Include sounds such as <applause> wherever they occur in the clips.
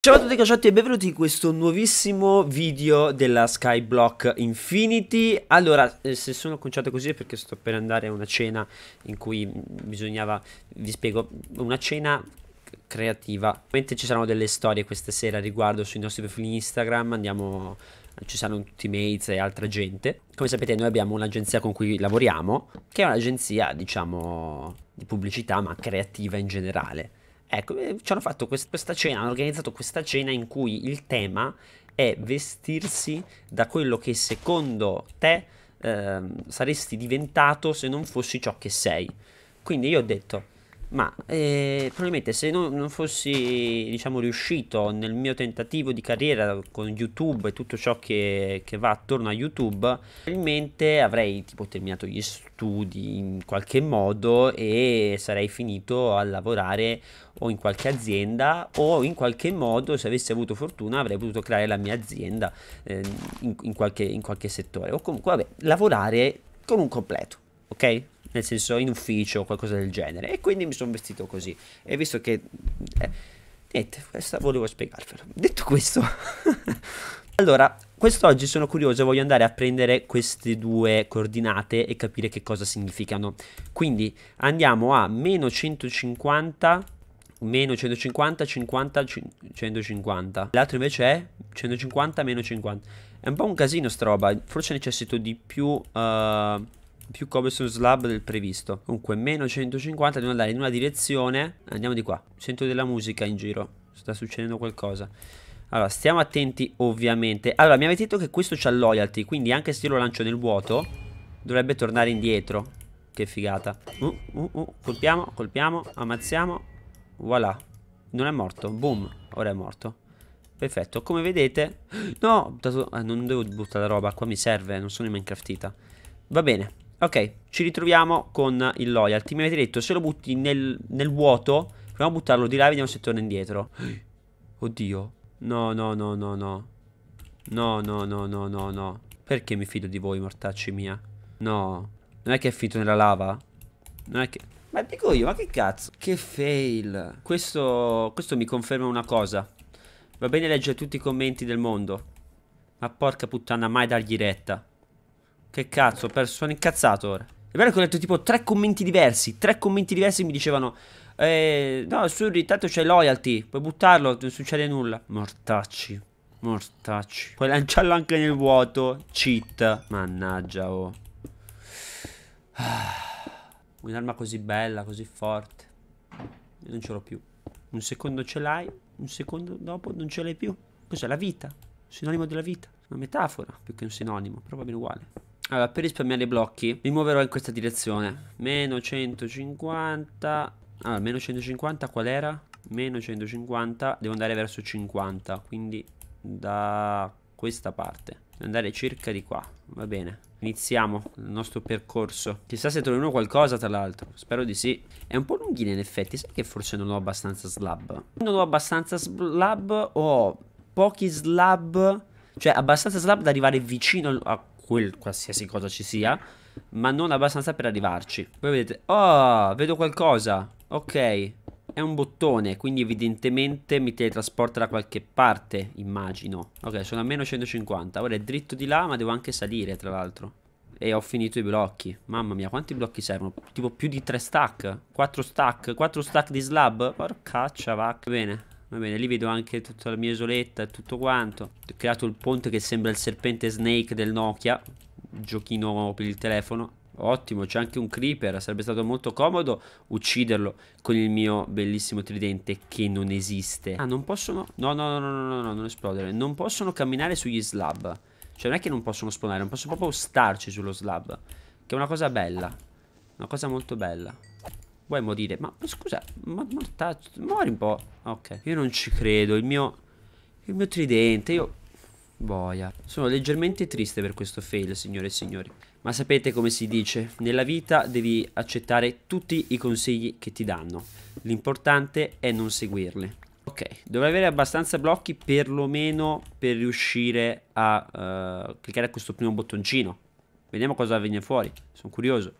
Ciao a tutti cacciotti e benvenuti in questo nuovissimo video della Skyblock Infinity Allora, eh, se sono conciato così è perché sto per andare a una cena in cui bisognava, vi spiego, una cena creativa Ovviamente ci saranno delle storie questa sera riguardo sui nostri profili Instagram, andiamo ci saranno tutti i mates e altra gente. Come sapete noi abbiamo un'agenzia con cui lavoriamo, che è un'agenzia diciamo di pubblicità ma creativa in generale. Ecco, eh, ci hanno fatto questa cena, hanno organizzato questa cena in cui il tema è vestirsi da quello che secondo te eh, saresti diventato se non fossi ciò che sei. Quindi io ho detto, ma eh, probabilmente se non, non, fossi diciamo riuscito nel mio tentativo di carriera con YouTube e tutto ciò che, che, va attorno a YouTube probabilmente avrei tipo terminato gli studi in qualche modo e sarei finito a lavorare o in qualche azienda o in qualche modo se avessi avuto fortuna avrei potuto creare la mia azienda eh, in, in, qualche, in qualche settore o comunque vabbè lavorare con un completo ok? Nel senso in ufficio o qualcosa del genere. E quindi mi sono vestito così. E visto che... Eh, niente, questa volevo spiegarvelo. Detto questo... <laughs> allora, quest'oggi sono curioso, e voglio andare a prendere queste due coordinate e capire che cosa significano. Quindi andiamo a meno 150 meno 150, 50, 150. L'altro invece è 150, meno 50. È un po' un casino sta roba, forse necessito di più... Uh, più copie sul slab del previsto. Comunque meno 150, dobbiamo andare in una direzione. Andiamo di qua. Sento della musica in giro. Sta succedendo qualcosa. Allora, stiamo attenti ovviamente. Allora, mi avete detto che questo c'ha loyalty, quindi anche se io lo lancio nel vuoto, dovrebbe tornare indietro. Che figata. Uh, uh, uh. Colpiamo, colpiamo, ammazziamo. Voilà. Non è morto. Boom. Ora è morto. Perfetto. Come vedete... <gasps> No, eh, non devo buttare la roba. Qua mi serve. Non sono in Minecraftita. Va bene. Ok, ci ritroviamo con il loyalty. Mi avete detto, se lo butti nel, nel vuoto, proviamo a buttarlo di là e vediamo se torna indietro. <gasps> Oddio. No, no, no, no, no. No, no, no, no, no, no. Perché mi fido di voi, mortacci mia? No. Non è che è finito nella lava? Non è che... Ma dico io, ma che cazzo? Che fail. Questo, questo mi conferma una cosa. Va bene leggere tutti i commenti del mondo. Ma porca puttana, mai dargli retta. Che cazzo, ho perso, sono incazzato ora. È vero che ho letto tipo tre commenti diversi, tre commenti diversi mi dicevano eh, no, Surri, tanto c'è loyalty, puoi buttarlo, non succede nulla. Mortacci, mortacci. Puoi lanciarlo anche nel vuoto, cheat. Mannaggia, oh. <sighs> Un'arma così bella, così forte. Io non ce l'ho più. Un secondo ce l'hai, un secondo dopo non ce l'hai più. Cos'è la vita? Sinonimo della vita. Una metafora, più che un sinonimo, però va bene uguale. Allora, per risparmiare i blocchi, mi muoverò in questa direzione. Meno 150. Allora, meno 150 qual era? Meno 150. Devo andare verso 50. Quindi da questa parte. Devo andare circa di qua. Va bene. Iniziamo il nostro percorso. Chissà se troviamo qualcosa, tra l'altro. Spero di sì. È un po' lunghino, in effetti. Sai che forse non ho abbastanza slab? Non ho abbastanza slab. Ho pochi slab. Cioè, abbastanza slab da arrivare vicino a quel, qualsiasi cosa ci sia, ma non abbastanza per arrivarci. Poi vedete, oh, vedo qualcosa, ok, è un bottone, quindi evidentemente mi teletrasporta da qualche parte, immagino. Ok, sono a meno 150, ora è dritto di là, ma devo anche salire, tra l'altro. E ho finito i blocchi, mamma mia, quanti blocchi servono? Tipo più di 3 stack, 4 stack, 4 stack di slab, porcaccia va bene. Va bene, lì vedo anche tutta la mia isoletta e tutto quanto. Ho creato il ponte che sembra il serpente Snake del Nokia. Un giochino per il telefono. Ottimo, c'è anche un creeper, sarebbe stato molto comodo ucciderlo con il mio bellissimo tridente che non esiste. Ah, non possono... No, no, no, no, no, no, non esplodere. Non possono camminare sugli slab. Cioè non è che non possono spawnare, non possono proprio starci sullo slab. Che è una cosa bella. Una cosa molto bella vuoi morire? dite, ma scusa, ma, ma muori un po'. Ok, io non ci credo, il mio, il mio tridente, io... Boia. Sono leggermente triste per questo fail, signore e signori. Ma sapete come si dice? Nella vita devi accettare tutti i consigli che ti danno. L'importante è non seguirli. Ok, dovrei avere abbastanza blocchi perlomeno per riuscire a uh, cliccare a questo primo bottoncino. Vediamo cosa viene fuori, sono curioso.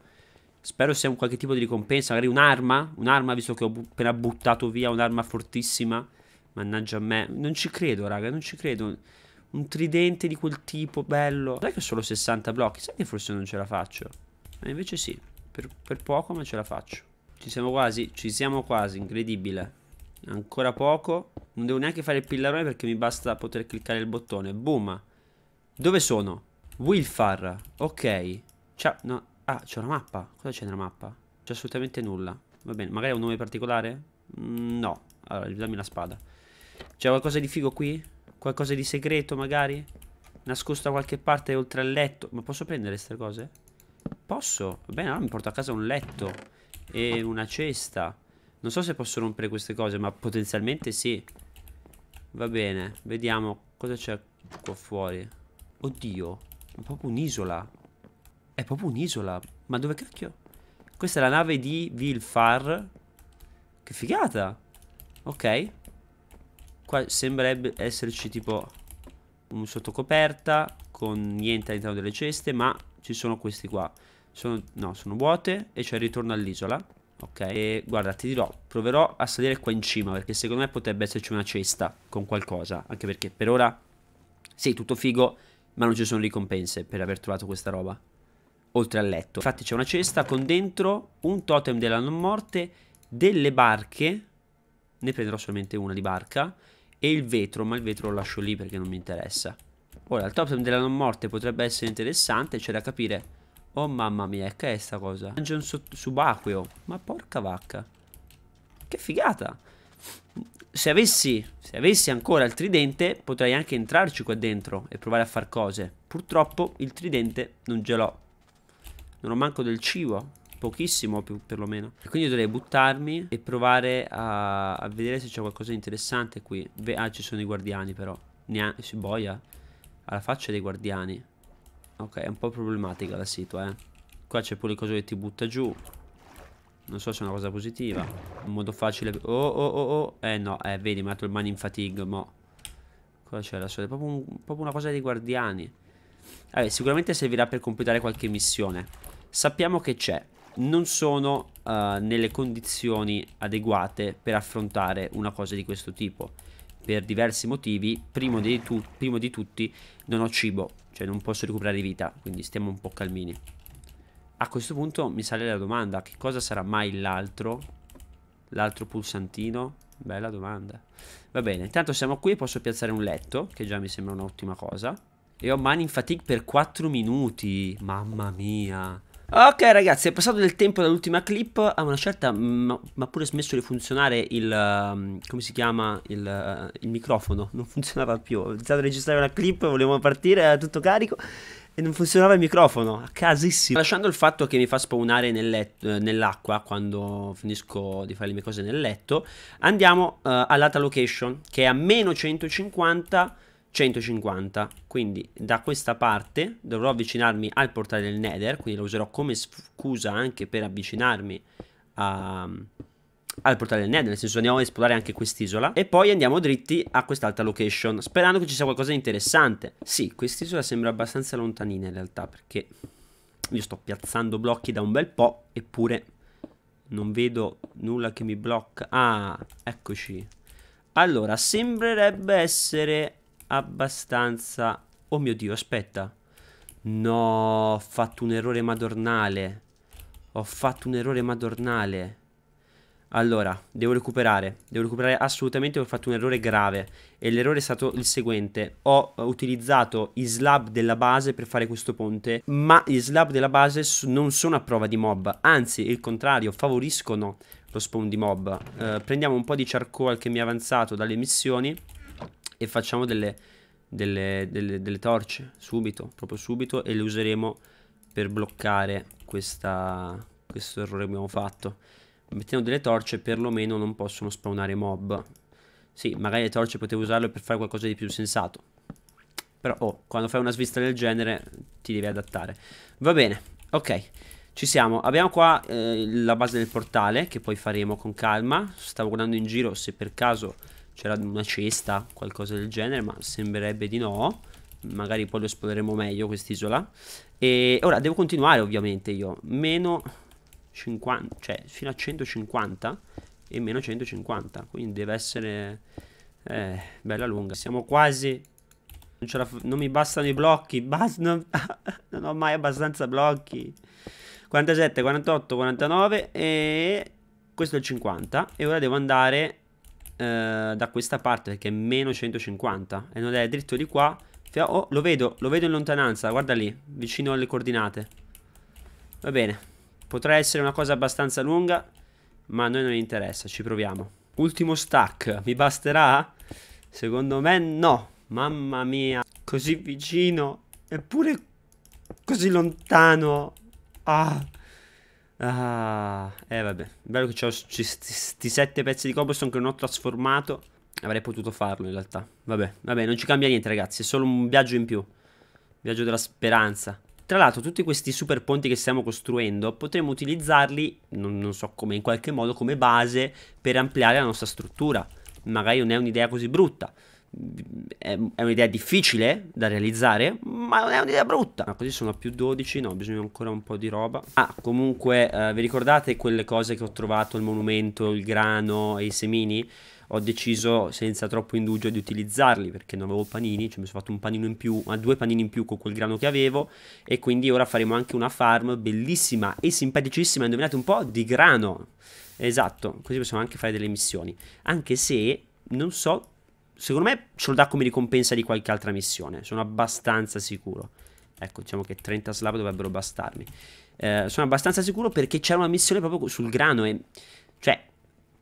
Spero sia un qualche tipo di ricompensa, magari un'arma, un'arma visto che ho bu appena buttato via un'arma fortissima. Mannaggia a me, non ci credo raga, non ci credo. Un tridente di quel tipo, bello. Non che ho solo 60 blocchi, sai che forse non ce la faccio? Ma invece sì, per, per poco ma ce la faccio. Ci siamo quasi, ci siamo quasi, incredibile. Ancora poco. Non devo neanche fare il pillarone perché mi basta poter cliccare il bottone. Boom. Dove sono? Wilfar. Ok. Ciao. No. Ah, c'è una mappa. Cosa c'è nella mappa? C'è assolutamente nulla. Va bene, magari ha un nome particolare? Mm, no. Allora, dammi la spada. C'è qualcosa di figo qui? Qualcosa di segreto, magari? Nascosto da qualche parte oltre al letto. Ma posso prendere queste cose? Posso? Va bene, allora mi porto a casa un letto. E una cesta. Non so se posso rompere queste cose, ma potenzialmente sì. Va bene, vediamo cosa c'è qua fuori. Oddio, è proprio un'isola. È proprio un'isola. Ma dove cacchio? Questa è la nave di Vilfar. Che figata. Ok. Qua sembrerebbe esserci tipo un sottocoperta con niente all'interno delle ceste, ma ci sono questi qua. Sono, no, sono vuote e c'è il ritorno all'isola. Ok, e guarda, ti dirò, proverò a salire qua in cima perché secondo me potrebbe esserci una cesta con qualcosa, anche perché per ora sì, tutto figo, ma non ci sono ricompense per aver trovato questa roba oltre al letto. Infatti c'è una cesta con dentro un totem della non morte, delle barche, ne prenderò solamente una di barca, e il vetro, ma il vetro lo lascio lì perché non mi interessa. Ora, il totem della non morte potrebbe essere interessante, c'è da capire... Oh mamma mia, che è sta cosa? Dungeon subacqueo, ma porca vacca. Che figata! Se avessi, se avessi ancora il tridente, potrei anche entrarci qua dentro e provare a far cose. Purtroppo il tridente non ce l'ho. Non ho manco del cibo pochissimo più, perlomeno Quindi dovrei buttarmi e provare a, a vedere se c'è qualcosa di interessante qui Beh, Ah ci sono i guardiani però Neanche, si boia Alla faccia dei guardiani Ok è un po' problematica la situa eh Qua c'è pure il coso che ti butta giù Non so se è una cosa positiva Un modo facile Oh oh oh oh Eh no eh vedi mi ha dato il mani in fatigue mo Qua c'è la solita proprio, un, proprio una cosa dei guardiani Vabbè sicuramente servirà per completare qualche missione Sappiamo che c'è, non sono uh, nelle condizioni adeguate per affrontare una cosa di questo tipo. Per diversi motivi, primo di, tu primo di tutti non ho cibo, cioè non posso recuperare vita, quindi stiamo un po' calmini. A questo punto mi sale la domanda, che cosa sarà mai l'altro? L'altro pulsantino? Bella domanda. Va bene, intanto siamo qui, posso piazzare un letto, che già mi sembra un'ottima cosa. E ho mani in fatigue per 4 minuti, mamma mia. Ok ragazzi è passato del tempo dall'ultima clip a una certa ma, pure smesso di funzionare il uh, come si chiama il, uh, il, microfono non funzionava più ho iniziato a registrare una clip volevamo partire era tutto carico e non funzionava il microfono a casissimo lasciando il fatto che mi fa spawnare nel eh, nell'acqua quando finisco di fare le mie cose nel letto andiamo uh, all'altra location che è a meno 150 150 quindi da questa parte dovrò avvicinarmi al portale del nether quindi lo userò come scusa anche per avvicinarmi a, al portale del nether nel senso andiamo a esplorare anche quest'isola e poi andiamo dritti a quest'altra location sperando che ci sia qualcosa di interessante sì quest'isola sembra abbastanza lontanina in realtà perché io sto piazzando blocchi da un bel po' eppure non vedo nulla che mi blocca ah eccoci allora, sembrerebbe essere abbastanza... Oh mio Dio, aspetta. No, ho fatto un errore madornale. Ho fatto un errore madornale. Allora, devo recuperare. Devo recuperare assolutamente, ho fatto un errore grave. E l'errore è stato il seguente. Ho utilizzato i slab della base per fare questo ponte, ma i slab della base non sono a prova di mob. Anzi, il contrario, favoriscono lo spawn di mob. Eh, prendiamo un po' di charcoal che mi è avanzato dalle missioni e facciamo delle, delle, delle, delle torce subito, proprio subito e le useremo per bloccare questa, questo errore che abbiamo fatto. Mettendo delle torce perlomeno non possono spawnare mob. Sì, magari le torce potevo usarle per fare qualcosa di più sensato. Però, oh, quando fai una svista del genere ti devi adattare. Va bene, ok. Ci siamo, abbiamo qua eh, la base del portale che poi faremo con calma. Stavo guardando in giro se per caso c'era una cesta, qualcosa del genere, ma sembrerebbe di no. Magari poi lo esploreremo meglio quest'isola. E ora devo continuare ovviamente io. Meno 50, cioè fino a 150 e meno 150. Quindi deve essere eh, bella lunga. Siamo quasi... Non, la, non mi bastano i blocchi. Bas non, <laughs> non ho mai abbastanza blocchi. 47, 48, 49 e questo è il 50. E ora devo andare eh, da questa parte perché è meno 150 e non è dritto di qua. Oh, lo vedo, lo vedo in lontananza, guarda lì, vicino alle coordinate. Va bene, potrà essere una cosa abbastanza lunga, ma a noi non interessa, ci proviamo. Ultimo stack, mi basterà? Secondo me no, mamma mia, così vicino, eppure così lontano. Ah. Ah, eh vabbè, è che ho questi sette pezzi di cobblestone che non ho trasformato. Avrei potuto farlo in realtà. Vabbè, vabbè, non ci cambia niente ragazzi, è solo un viaggio in più. Viaggio della speranza. Tra l'altro tutti questi super ponti che stiamo costruendo potremmo utilizzarli, non, non so come, in qualche modo come base per ampliare la nostra struttura. Magari non è un'idea così brutta è, è un'idea difficile da realizzare, ma non è un'idea brutta. Ma così sono a più 12, no, bisogna ancora un po' di roba. Ah, comunque, eh, vi ricordate quelle cose che ho trovato, il monumento, il grano e i semini? Ho deciso senza troppo indugio di utilizzarli perché non avevo panini, cioè mi sono fatto un panino in più, ma due panini in più con quel grano che avevo e quindi ora faremo anche una farm bellissima e simpaticissima, indovinate un po', di grano. Esatto, così possiamo anche fare delle missioni. Anche se non so secondo me ce lo dà come ricompensa di qualche altra missione. Sono abbastanza sicuro. Ecco, diciamo che 30 slab dovrebbero bastarmi. Eh, sono abbastanza sicuro perché c'è una missione proprio sul grano e... Cioè,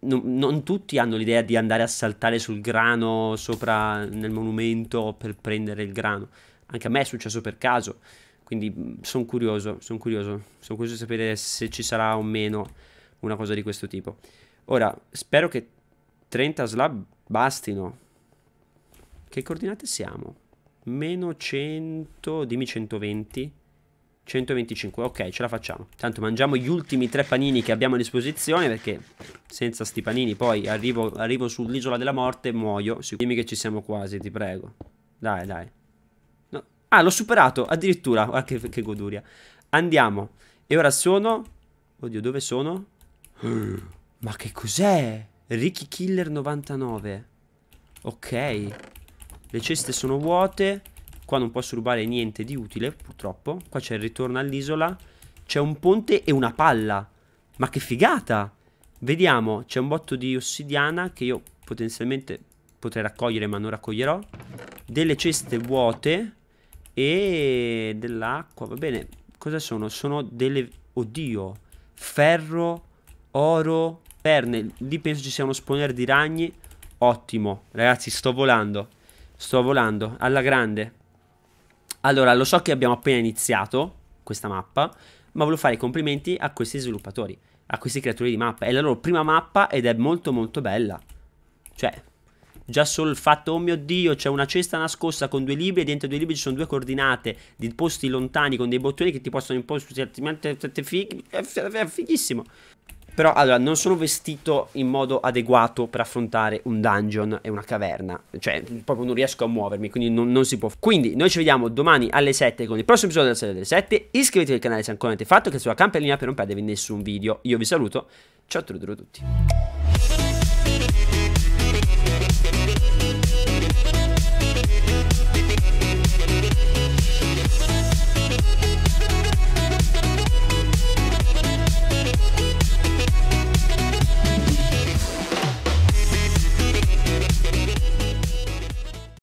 non, non tutti hanno l'idea di andare a saltare sul grano sopra nel monumento per prendere il grano. Anche a me è successo per caso. Quindi mm, sono curioso, sono curioso. Sono curioso di sapere se ci sarà o meno una cosa di questo tipo. Ora, spero che 30 slab bastino che coordinate siamo? Meno 100, dimmi 120. 125, ok, ce la facciamo. Tanto mangiamo gli ultimi tre panini che abbiamo a disposizione perché senza sti panini poi arrivo, arrivo sull'isola della morte e muoio. Dimmi che ci siamo quasi, ti prego. Dai, dai. No. Ah, l'ho superato, addirittura. Guarda ah, che, che, goduria. Andiamo. E ora sono... Oddio, dove sono? <gasps> Ma che cos'è? Ricky Killer 99. Ok. Le ceste sono vuote. Qua non posso rubare niente di utile, purtroppo. Qua c'è il ritorno all'isola. C'è un ponte e una palla. Ma che figata! Vediamo, c'è un botto di ossidiana che io potenzialmente potrei raccogliere ma non raccoglierò. Delle ceste vuote e dell'acqua, va bene. Cosa sono? Sono delle... Oddio! Ferro, oro, perne. Lì penso ci sia uno spawner di ragni. Ottimo, ragazzi, sto volando. Sto volando, alla grande. Allora, lo so che abbiamo appena iniziato questa mappa, ma volevo fare i complimenti a questi sviluppatori, a questi creatori di mappa. È la loro prima mappa ed è molto molto bella. Cioè, Già solo il fatto, oh mio dio, c'è una cesta nascosta con due libri e dentro due libri ci sono due coordinate di posti lontani con dei bottoni che ti possono impostare. È fighissimo. Però allora, non sono vestito in modo adeguato per affrontare un dungeon e una caverna. Cioè, proprio non riesco a muovermi, quindi non, non si può. Quindi, noi ci vediamo domani alle 7 con il prossimo episodio della serie delle 7. Iscrivetevi al canale se ancora non avete fatto, che sulla campanellina per non perdervi nessun video. Io vi saluto. Ciao a tutti.